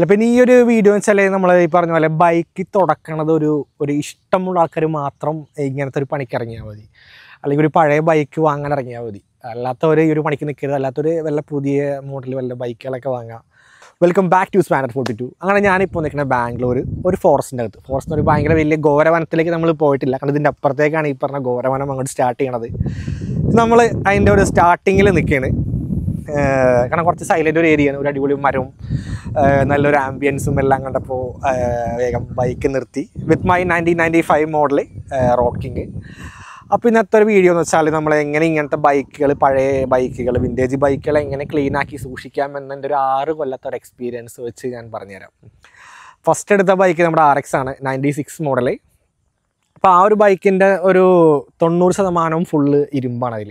അല്ല പിന്നെ ഈ ഒരു വീഡിയോ വെച്ചാൽ നമ്മൾ ഈ പറഞ്ഞ പോലെ ബൈക്ക് തുടക്കണത് ഒരു ഒരു ഇഷ്ടമുള്ള ആൾക്കാർ മാത്രം ഇങ്ങനത്തെ ഒരു പണിക്ക് ഇറങ്ങിയാൽ മതി അല്ലെങ്കിൽ ഒരു പഴയ ബൈക്ക് വാങ്ങാൻ ഇറങ്ങിയാൽ മതി അല്ലാത്തവർ ഈ ഒരു പണിക്ക് നിൽക്കരുത് അല്ലാത്തവർ വല്ല പുതിയ മോഡൽ വല്ല ബൈക്കുകളൊക്കെ വാങ്ങാം welcome back to spanner forty two അങ്ങനെ ഞാനിപ്പോൾ നിൽക്കുന്ന ബാംഗ്ലൂർ ഒരു ഫോറസ്റ്റിൻ്റെ അകത്ത് ഫോറസ്റ്റ് ഒരു ഭയങ്കര വലിയ ഘോരവനത്തിലേക്ക് നമ്മൾ പോയിട്ടില്ല കാരണം ഇതിൻ്റെ അപ്പുറത്തേക്കാണ് ഈ പറഞ്ഞ ഗോരവനം അങ്ങോട്ട് സ്റ്റാർട്ട് ചെയ്യണത് നമ്മൾ അതിൻ്റെ ഒരു സ്റ്റാർട്ടിങ്ങിൽ നിൽക്കുകയാണ് കാരണം കുറച്ച് സൈലൻ്റ് ഒരു ഏരിയയാണ് ഒരു അടിപൊളി മരവും നല്ലൊരു ആംബിയൻസും എല്ലാം കണ്ടപ്പോൾ വേഗം ബൈക്ക് നിർത്തി with my nineteen ninety five model rocking അപ്പോൾ ഇന്നത്തെ ഒരു വീഡിയോ എന്ന് വെച്ചാൽ നമ്മൾ എങ്ങനെ ഇങ്ങനത്തെ ബൈക്കുകൾ പഴയ ബൈക്കുകൾ വിൻറ്റേജ് ബൈക്കുകൾ എങ്ങനെ ക്ലീനാക്കി സൂക്ഷിക്കാം എന്നതിൻ്റെ ഒരു ആറ് കൊല്ലത്തെ ഒരു എക്സ്പീരിയൻസ് വെച്ച് ഞാൻ പറഞ്ഞുതരാം ഫസ്റ്റ് എടുത്ത ബൈക്ക് നമ്മുടെ ആർ എക്സ് ആണ് നയൻറ്റി സിക്സ് മോഡല് അപ്പോൾ ആ ഒരു ബൈക്കിൻ്റെ ഒരു തൊണ്ണൂറ് ശതമാനവും ഫുള്ള് ഇരുമ്പാണ് അതിൽ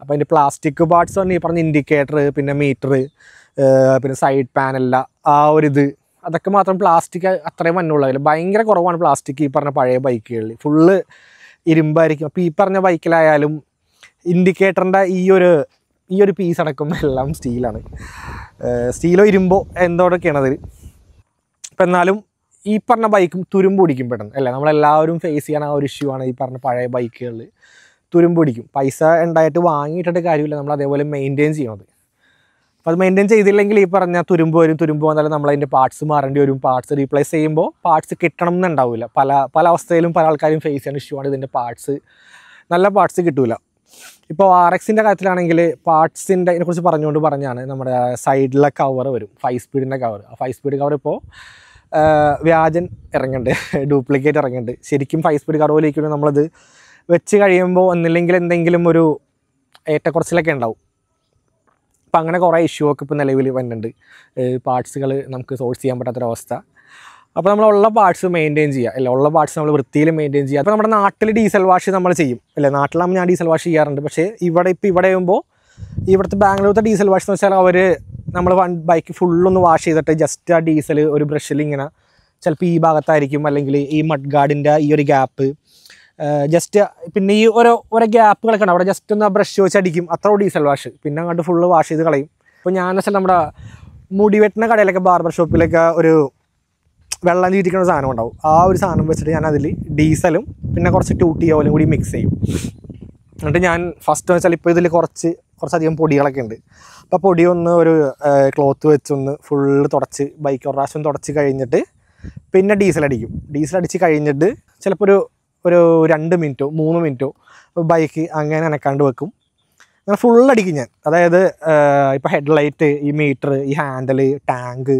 അപ്പോൾ അതിൻ്റെ പ്ലാസ്റ്റിക് പാർട്സ് പറഞ്ഞ് ഈ പറഞ്ഞ ഇൻഡിക്കേറ്റർ പിന്നെ മീറ്റർ പിന്നെ സൈഡ് പാനല്ല ആ ഒരു ഇത് അതൊക്കെ മാത്രം പ്ലാസ്റ്റിക് അത്രയും മണ്ണുള്ളതിൽ ഭയങ്കര കുറവാണ് പ്ലാസ്റ്റിക് ഈ പറഞ്ഞ പഴയ ബൈക്കുകളിൽ ഫുള്ള് ഇരുമ്പായിരിക്കും അപ്പോൾ ഈ പറഞ്ഞ ബൈക്കിലായാലും ഇൻഡിക്കേറ്ററിൻ്റെ ഈ ഒരു ഈ ഒരു പീസ് അടക്കം എല്ലാം സ്റ്റീലാണ് സ്റ്റീലോ ഇരുമ്പോ എന്തോടൊക്കെയാണത് ഇപ്പം എന്നാലും ഈ പറഞ്ഞ ബൈക്കും തുരുമ്പ് പിടിക്കും പെട്ടെന്ന് അല്ലേ നമ്മളെല്ലാവരും ഫേസ് ചെയ്യാൻ ആ ഒരു ഇഷ്യൂ ആണ് ഈ പറഞ്ഞ പഴയ ബൈക്കുകളിൽ തുരുമ്പ് പിടിക്കും പൈസ ഉണ്ടായിട്ട് വാങ്ങിയിട്ടിട്ട് കാര്യമില്ല നമ്മൾ അതേപോലെ മെയിൻറ്റെയിൻ ചെയ്യണത് അപ്പോൾ അത് മെയിൻറ്റെയിൻ ചെയ്തില്ലെങ്കിൽ ഈ പറഞ്ഞ തുരുമ്പ് വരും തുരുമ്പ് വന്നാലും നമ്മൾ അതിൻ്റെ പാർട്സ് മാറേണ്ടി വരും പാർട്സ് റീപ്ലേസ് ചെയ്യുമ്പോൾ പാർട്സ് കിട്ടണം എന്നുണ്ടാവില്ല പല പല അവസ്ഥയിലും പല ആൾക്കാരും ഫേസ് ചെയ്യുന്ന ഇഷ്യൂ ആണ് ഇതിൻ്റെ പാർട്സ് നല്ല പാർട്സ് കിട്ടില്ല ഇപ്പോൾ ആർ എക്സിൻ്റെ കാര്യത്തിലാണെങ്കിൽ പാർട്സിൻ്റെ ഇതിനെക്കുറിച്ച് പറഞ്ഞുകൊണ്ട് പറഞ്ഞാണ് നമ്മുടെ സൈഡിലെ കവർ വരും ഫൈവ് സ്പീഡിൻ്റെ കവർ ആ ഫൈവ് സ്പീഡ് കവർ ഇപ്പോൾ വ്യാജൻ ഇറങ്ങുന്നുണ്ട് ഡ്യൂപ്ലിക്കേറ്റ് ഇറങ്ങുന്നുണ്ട് ശരിക്കും ഫൈവ് സ്പീഡ് കവർ ഇരിക്കുമ്പോൾ നമ്മളത് വെച്ച് കഴിയുമ്പോൾ ഒന്നില്ലെങ്കിൽ എന്തെങ്കിലും ഒരു ഏറ്റക്കുറച്ചിലൊക്കെ ഉണ്ടാവും ഇപ്പം അങ്ങനെ കുറേ ഇഷ്യൂ ഒക്കെ ഇപ്പോൾ നിലവിൽ വരുന്നുണ്ട് പാർട്സുകൾ നമുക്ക് സോഴ്സ് ചെയ്യാൻ പറ്റാത്തൊരവസ്ഥ അപ്പോൾ നമ്മൾ ഉള്ള പാർട്സ് മെയിൻറ്റെയിൻ ചെയ്യുക അല്ല ഉള്ള പാർട്സ് നമ്മൾ വൃത്തിയിൽ മെയിൻറ്റെയിൻ ചെയ്യുക അപ്പോൾ നമ്മുടെ നാട്ടിൽ ഡീസൽ വാഷ് നമ്മൾ ചെയ്യും അല്ലേ നാട്ടിലാകുമ്പോൾ ഞാൻ ഡീസൽ വാഷ് ചെയ്യാറുണ്ട് പക്ഷേ ഇവിടെ ഇപ്പോൾ ഇവിടെ ആകുമ്പോൾ ഇവിടുത്തെ ബാംഗ്ലൂരത്തെ ഡീസൽ വാഷ് എന്ന് വെച്ചാൽ അവർ നമ്മൾ വൺ ബൈക്ക് ഫുള്ളൊന്ന് വാഷ് ചെയ്തിട്ട് ജസ്റ്റ് ആ ഡീസൽ ഒരു ബ്രഷിൽ ഇങ്ങനെ ചിലപ്പോൾ ഈ ഭാഗത്തായിരിക്കും അല്ലെങ്കിൽ ഈ മഡ് ഗാർഡിൻ്റെ ഈ ഒരു ഗ്യാപ്പ് ജസ്റ്റ് പിന്നെ ഈ ഓരോ ഓരോ ഗ്യാപ്പുകളൊക്കെ ഉണ്ട് അവിടെ ജസ്റ്റ് ഒന്ന് ബ്രഷ് വെച്ച് അടിക്കും അത്ര ഡീസൽ വാഷ് പിന്നെ അങ്ങോട്ട് ഫുള്ള് വാഷ് ചെയ്ത് കളയും അപ്പോൾ ഞാൻ വെച്ചാൽ നമ്മുടെ മുടി കടയിലൊക്കെ ബാർബർ ഷോപ്പിലൊക്കെ ഒരു വെള്ളം ചീറ്റിക്കുന്ന സാധനം ഉണ്ടാവും ആ ഒരു സാധനം വെച്ചിട്ട് ഞാൻ അതിൽ ഡീസലും പിന്നെ കുറച്ച് ടൂട്ടി ഓയിലും കൂടി മിക്സ് ചെയ്യും എന്നിട്ട് ഞാൻ ഫസ്റ്റ് വെച്ചാൽ ഇപ്പോൾ ഇതിൽ കുറച്ച് കുറച്ചധികം പൊടികളൊക്കെ ഉണ്ട് അപ്പോൾ പൊടി ഒന്ന് ഒരു ക്ലോത്ത് വെച്ചൊന്ന് ഫുള്ള് തുടച്ച് ബൈക്ക് ഒരു പ്രാവശ്യം തുടച്ച് കഴിഞ്ഞിട്ട് പിന്നെ ഡീസൽ അടിക്കും ഡീസൽ അടിച്ച് കഴിഞ്ഞിട്ട് ചിലപ്പോൾ ഒരു ഒരു രണ്ട് മിനിറ്റോ മൂന്ന് മിനിറ്റോ ബൈക്ക് അങ്ങനെ അനക്കാണ്ട് വെക്കും അങ്ങനെ ഫുൾ അടിക്കും ഞാൻ അതായത് ഇപ്പോൾ ഹെഡ്ലൈറ്റ് ഈ മീറ്റർ ഈ ഹാൻഡിൽ ടാങ്ക്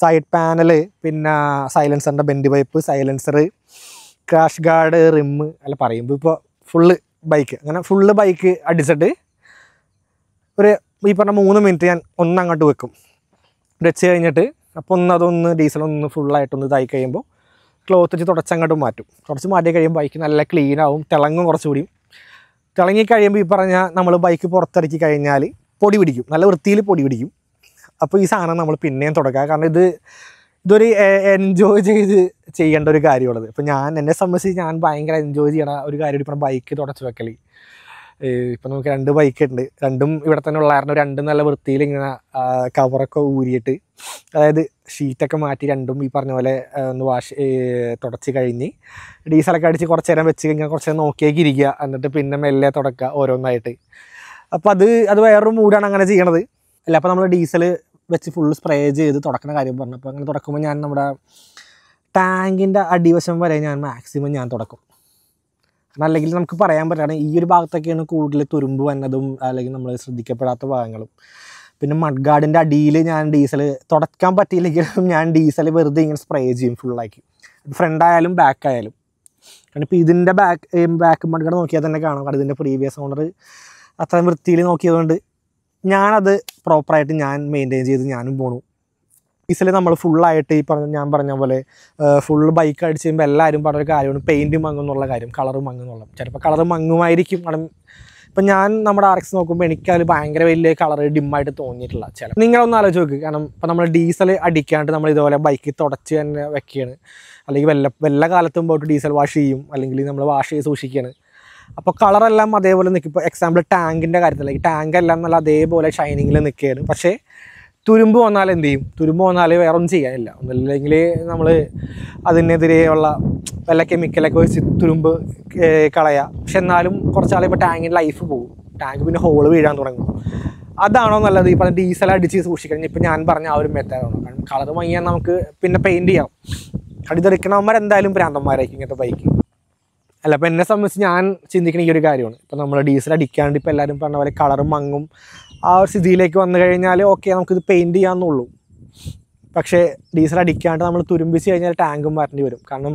സൈഡ് പാനൽ പിന്നെ സൈലൻസറിൻ്റെ bend pipe silencer crash guard rim അല്ല പറയുമ്പോൾ ഇപ്പോൾ ഫുള്ള് ബൈക്ക് അങ്ങനെ ഫുള്ള് ബൈക്ക് അടിച്ചിട്ട് ഒരു ഈ പറഞ്ഞ മൂന്ന് മിനിറ്റ് ഞാൻ ഒന്ന് അങ്ങോട്ട് വെക്കും വെച്ച് കഴിഞ്ഞിട്ട് അപ്പോൾ ഒന്ന് അതൊന്ന് ഡീസൽ ഒന്ന് ഫുള്ളായിട്ടൊന്ന് ഇതായി കഴിയുമ്പോൾ ക്ലോത്ത് വെച്ച് തുടച്ചങ്ങോട്ട് മാറ്റും തുടച്ച് മാറ്റി കഴിയുമ്പോൾ ബൈക്ക് നല്ല ക്ലീനാവും ആവും തിളങ്ങും കുറച്ചുകൂടി തിളങ്ങി കഴിയുമ്പോൾ ഈ പറഞ്ഞാൽ നമ്മൾ ബൈക്ക് പുറത്തിറക്കി കഴിഞ്ഞാൽ പൊടി പിടിക്കും നല്ല വൃത്തിയിൽ പൊടി പിടിക്കും അപ്പോൾ ഈ സാധനം നമ്മൾ പിന്നെയും തുടക്കുക കാരണം ഇത് ഇതൊരു എൻജോയ് ചെയ്ത് ചെയ്യേണ്ട ഒരു കാര്യമുള്ളത് ഇപ്പോൾ ഞാൻ എന്നെ സംബന്ധിച്ച് ഞാൻ ഭയങ്കര എൻജോയ് ചെയ്യണ ഒരു കാര്യം ഇപ്പം ബൈക്ക് തുടച്ച് വെക്കൽ ഇപ്പം നമുക്ക് രണ്ട് ബൈക്ക് ഉണ്ട് രണ്ടും ഇവിടെ തന്നെ ഉള്ള കാരണം രണ്ടും നല്ല വൃത്തിയിൽ ഇങ്ങനെ കവറൊക്കെ ഊരിയിട്ട് അതായത് ഷീറ്റൊക്കെ മാറ്റി രണ്ടും ഈ പറഞ്ഞ പോലെ ഒന്ന് വാഷ് തുടച്ച് കഴിഞ്ഞ് ഡീസലൊക്കെ അടിച്ച് കുറച്ച് നേരം വെച്ച് കഴിഞ്ഞാൽ കുറച്ച് നേരം നോക്കിയേക്ക് ഇരിക്കുക എന്നിട്ട് പിന്നെ മെല്ലെ തുടക്കുക ഓരോന്നായിട്ട് അപ്പോൾ അത് അത് വേറൊരു മൂടാണ് അങ്ങനെ ചെയ്യണത് അല്ല അപ്പോൾ നമ്മൾ ഡീസൽ വെച്ച് ഫുൾ സ്പ്രേ ചെയ്ത് തുടക്കുന്ന കാര്യം പറഞ്ഞു അപ്പോൾ അങ്ങനെ തുടക്കുമ്പോൾ ഞാൻ നമ്മുടെ ടാങ്കിൻ്റെ അടിവശം വരെ ഞാൻ മാക്സിമം ഞാൻ തുടക്കും അല്ലെങ്കിൽ നമുക്ക് പറയാൻ പറ്റുകയാണ് ഈ ഒരു ഭാഗത്തൊക്കെയാണ് കൂടുതൽ തുരുമ്പ് വന്നതും അല്ലെങ്കിൽ നമ്മൾ ശ്രദ്ധിക്കപ്പെടാത്ത ഭാഗങ്ങളും പിന്നെ മഡ്ഗാർഡിൻ്റെ അടിയിൽ ഞാൻ ഡീസൽ തുടക്കാൻ പറ്റിയില്ലെങ്കിലും ഞാൻ ഡീസൽ വെറുതെ ഇങ്ങനെ സ്പ്രേ ചെയ്യും ഫുള്ളാക്കി ഫ്രണ്ട് ആയാലും ബാക്ക് ആയാലും കാരണം ഇപ്പോൾ ഇതിൻ്റെ ബാക്ക് ബാക്ക് മഡ്ഗാർഡ് നോക്കിയാൽ തന്നെ കാണാം കാരണം ഇതിൻ്റെ പ്രീവിയസ് ഓണർ അത്രയും വൃത്തിയിൽ നോക്കിയതുകൊണ്ട് ഞാനത് പ്രോപ്പറായിട്ട് ഞാൻ മെയിൻറ്റെയിൻ ചെയ്ത് ഞാനും പോണു ഡീസൽ നമ്മൾ ഫുള്ളായിട്ട് ഈ പറഞ്ഞ ഞാൻ പറഞ്ഞ പോലെ ഫുൾ ബൈക്ക് അടിച്ച് കഴിയുമ്പോൾ എല്ലാവരും പറഞ്ഞൊരു കാര്യമാണ് പെയിൻറ്റ് മങ്ങുന്നുള്ള കാര്യം കളർ മങ്ങുന്നുള്ള ചിലപ്പോൾ കളർ മങ്ങുമായിരിക്കും മാഡം ഇപ്പം ഞാൻ നമ്മുടെ ആർക്സ് നോക്കുമ്പോൾ എനിക്ക് അതിൽ ഭയങ്കര വലിയ കളർ ഡിമ്മായിട്ട് തോന്നിയിട്ടുള്ള ചില നിങ്ങളൊന്ന് ആലോചിച്ച് നോക്ക് കാരണം ഇപ്പം നമ്മൾ ഡീസൽ അടിക്കാണ്ട് നമ്മൾ ഇതുപോലെ ബൈക്ക് തുടച്ച് തന്നെ വെക്കുകയാണ് അല്ലെങ്കിൽ വല്ല വല്ല കാലത്തും പോയിട്ട് ഡീസൽ വാഷ് ചെയ്യും അല്ലെങ്കിൽ നമ്മൾ വാഷ് ചെയ്ത് സൂക്ഷിക്കുകയാണ് അപ്പോൾ കളറെല്ലാം അതേപോലെ നിൽക്കും ഇപ്പോൾ എക്സാമ്പിൾ ടാങ്കിൻ്റെ കാര്യത്തിലേക്ക് ടാങ്ക് എല്ലാം നല്ല അതേപോലെ ഷൈനിങ്ങിൽ നിൽക്കുകയാണ് പക്ഷേ തുരുമ്പ് വന്നാൽ എന്ത് ചെയ്യും തുരുമ്പ് വന്നാൽ വേറെ ഒന്നും ചെയ്യാനില്ല ഒന്നല്ലെങ്കിൽ നമ്മൾ അതിനെതിരെയുള്ള വല്ല കെമിക്കലൊക്കെ വെച്ച് തുരുമ്പ് കളയുക പക്ഷെ എന്നാലും കുറച്ചാൾ ഇപ്പോൾ ടാങ്കിൻ്റെ ലൈഫ് പോകും ടാങ്ക് പിന്നെ ഹോള് വീഴാൻ തുടങ്ങും അതാണോ നല്ലത് ഇപ്പം ഡീസൽ അടിച്ച് സൂക്ഷിക്കണം ഇപ്പം ഞാൻ പറഞ്ഞ ആ ഒരു മെത്തേഡാണ് കാരണം കളർ വാങ്ങിയാൽ നമുക്ക് പിന്നെ പെയിൻറ് ചെയ്യാം കടിതെടുക്കണവന്മാർ എന്തായാലും പ്രാന്തന്മാരായിരിക്കും ഇങ്ങനത്തെ ബൈക്ക് അല്ല അപ്പം എന്നെ സംബന്ധിച്ച് ഞാൻ ചിന്തിക്കുന്ന ഈ ഒരു കാര്യമാണ് ഇപ്പം നമ്മൾ ഡീസൽ അടിക്കാണ്ട് ഇപ്പം എല്ലാവരും പറഞ്ഞ പോലെ കളർ മങ്ങും ആ ഒരു സ്ഥിതിയിലേക്ക് വന്നു കഴിഞ്ഞാൽ ഓക്കെ നമുക്കിത് പെയിൻറ്റ് ചെയ്യാമെന്നുള്ളൂ പക്ഷേ ഡീസൽ അടിക്കാണ്ട് നമ്മൾ തുരുമ്പിച്ച് കഴിഞ്ഞാൽ ടാങ്കും വരേണ്ടി വരും കാരണം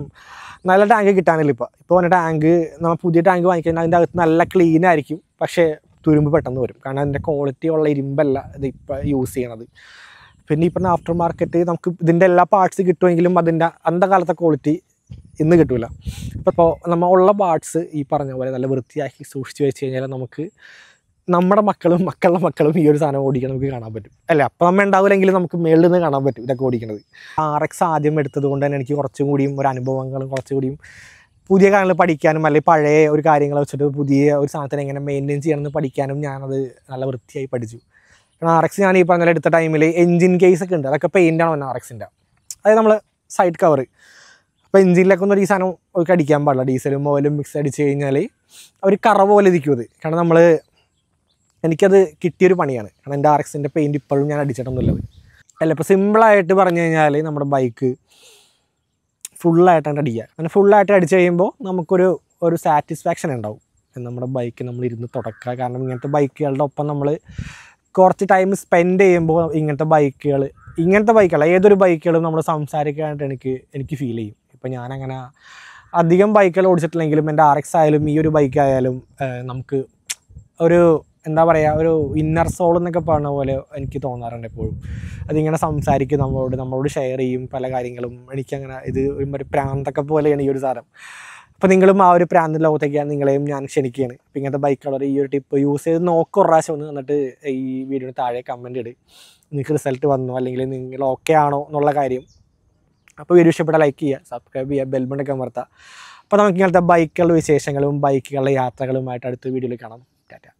നല്ല ടാങ്ക് കിട്ടാനില്ല ഇപ്പോൾ ഇപ്പോൾ വന്ന ടാങ്ക് നമ്മൾ പുതിയ ടാങ്ക് വാങ്ങിക്കഴിഞ്ഞാൽ അതിൻ്റെ അകത്ത് നല്ല ക്ലീൻ ആയിരിക്കും പക്ഷേ തുരുമ്പ് പെട്ടെന്ന് വരും കാരണം അതിൻ്റെ ക്വാളിറ്റി ഉള്ള ഇരുമ്പല്ല ഇത് ഇപ്പോൾ യൂസ് ചെയ്യണത് പിന്നെ ഇപ്പം ആഫ്റ്റർ മാർക്കറ്റ് നമുക്ക് ഇതിൻ്റെ എല്ലാ പാർട്സ് കിട്ടുമെങ്കിലും അതിൻ്റെ അന്ത കാലത്തെ ക്വാളിറ്റി ഇന്ന് കിട്ടില്ല അപ്പോൾ നമ്മൾ ഉള്ള പാർട്സ് ഈ പറഞ്ഞ പോലെ നല്ല വൃത്തിയാക്കി സൂക്ഷിച്ച് വെച്ച് കഴിഞ്ഞാൽ നമുക്ക് നമ്മുടെ മക്കളും മക്കളുടെ മക്കളും ഈ ഒരു സാധനം ഓടിക്കണം നമുക്ക് കാണാൻ പറ്റും അല്ല അപ്പം നമ്മൾ ഉണ്ടാവില്ലെങ്കിൽ നമുക്ക് മേളിൽ നിന്ന് കാണാൻ പറ്റും ഇതൊക്കെ ഓടിക്കണത് ആർ എക്സ് ആദ്യം എടുത്തത് കൊണ്ട് തന്നെ എനിക്ക് കുറച്ചും കൂടിയും ഒരു കുറച്ചും കുറച്ചുകൂടിയും പുതിയ കാര്യങ്ങൾ പഠിക്കാനും അല്ലെങ്കിൽ പഴയ ഒരു കാര്യങ്ങൾ വെച്ചിട്ട് പുതിയ ഒരു സാധനത്തിന് എങ്ങനെ മെയിൻറ്റെയിൻ ചെയ്യണമെന്ന് പഠിക്കാനും ഞാനത് നല്ല വൃത്തിയായി പഠിച്ചു കാരണം ആർ എക്സ് ഞാൻ ഈ പറഞ്ഞാൽ എടുത്ത ടൈമിൽ എഞ്ചിൻ കേസ് ഒക്കെ ഉണ്ട് അതൊക്കെ പെയിൻ്റാണ് വന്ന ആർ എക്സിൻ്റെ അതായത് നമ്മൾ സൈഡ് കവർ അപ്പോൾ എഞ്ചിനിലൊക്കെ ഒന്നും ഈ സാധനം ഒക്കെ അടിക്കാൻ പാടില്ല ഡീസലും ഓയിലും മിക്സ് അടിച്ച് കഴിഞ്ഞാൽ അവർ കറ പോലെ ഇരിക്കും അത് കാരണം നമ്മൾ എനിക്കത് കിട്ടിയൊരു പണിയാണ് കാരണം എൻ്റെ ആർ എക്സിൻ്റെ പെയിൻറ്റ് ഇപ്പോഴും ഞാൻ അടിച്ചിട്ടൊന്നുമില്ല അല്ല ഇപ്പോൾ സിമ്പിളായിട്ട് പറഞ്ഞു കഴിഞ്ഞാൽ നമ്മുടെ ബൈക്ക് ഫുള്ളായിട്ടാണ് അടിക്കുക അങ്ങനെ ഫുള്ളായിട്ട് അടിച്ചു കഴിയുമ്പോൾ നമുക്കൊരു ഒരു സാറ്റിസ്ഫാക്ഷൻ ഉണ്ടാവും നമ്മുടെ ബൈക്ക് നമ്മൾ ഇരുന്ന് തുടക്കുക കാരണം ഇങ്ങനത്തെ ബൈക്കുകളുടെ ഒപ്പം നമ്മൾ കുറച്ച് ടൈം സ്പെൻഡ് ചെയ്യുമ്പോൾ ഇങ്ങനത്തെ ബൈക്കുകൾ ഇങ്ങനത്തെ ബൈക്കുകൾ ഏതൊരു ബൈക്കുകളും നമ്മൾ സംസാരിക്കാനായിട്ട് എനിക്ക് എനിക്ക് ഫീൽ ചെയ്യും ഇപ്പോൾ ഞാനങ്ങനെ അധികം ബൈക്കുകൾ ഓടിച്ചിട്ടില്ലെങ്കിലും എൻ്റെ ആർ എക്സ് ആയാലും ഈ ഒരു ബൈക്കായാലും നമുക്ക് ഒരു എന്താ പറയുക ഒരു ഇന്നർ സോൾ എന്നൊക്കെ പറഞ്ഞ പോലെ എനിക്ക് തോന്നാറുണ്ട് എപ്പോഴും അതിങ്ങനെ സംസാരിക്കും നമ്മളോട് നമ്മളോട് ഷെയർ ചെയ്യും പല കാര്യങ്ങളും എനിക്കങ്ങനെ ഇത് ഒരു പ്രാന്തൊക്കെ പോലെയാണ് ഈ ഒരു സാധനം അപ്പോൾ നിങ്ങളും ആ ഒരു പ്രാന്ത ലോകത്തേക്കാണ് നിങ്ങളെയും ഞാൻ ക്ഷണിക്കുകയാണ് അപ്പോൾ ഇങ്ങനത്തെ ബൈക്കുകളൊരു ഈ ഒരു ടിപ്പ് യൂസ് ചെയ്ത് നോക്കും പ്രാവശ്യം ഒന്ന് എന്നിട്ട് ഈ വീഡിയോ താഴെ കമൻറ്റ് ഇട് നിങ്ങൾക്ക് റിസൾട്ട് വന്നോ അല്ലെങ്കിൽ നിങ്ങൾ ഓക്കെ ആണോ എന്നുള്ള കാര്യം അപ്പോൾ വീഡിയോ ഇഷ്ടപ്പെട്ട ലൈക്ക് ചെയ്യുക സബ്സ്ക്രൈബ് ചെയ്യുക ബെൽബണ്ടൊക്കെ അമർത്താം അപ്പോൾ നമുക്ക് ഇങ്ങനത്തെ ബൈക്കുകളുടെ വിശേഷങ്ങളും ബൈക്കുകളുടെ യാത്രകളുമായിട്ട് അടുത്ത വീഡിയോയിൽ കാണാം ടാറ്റ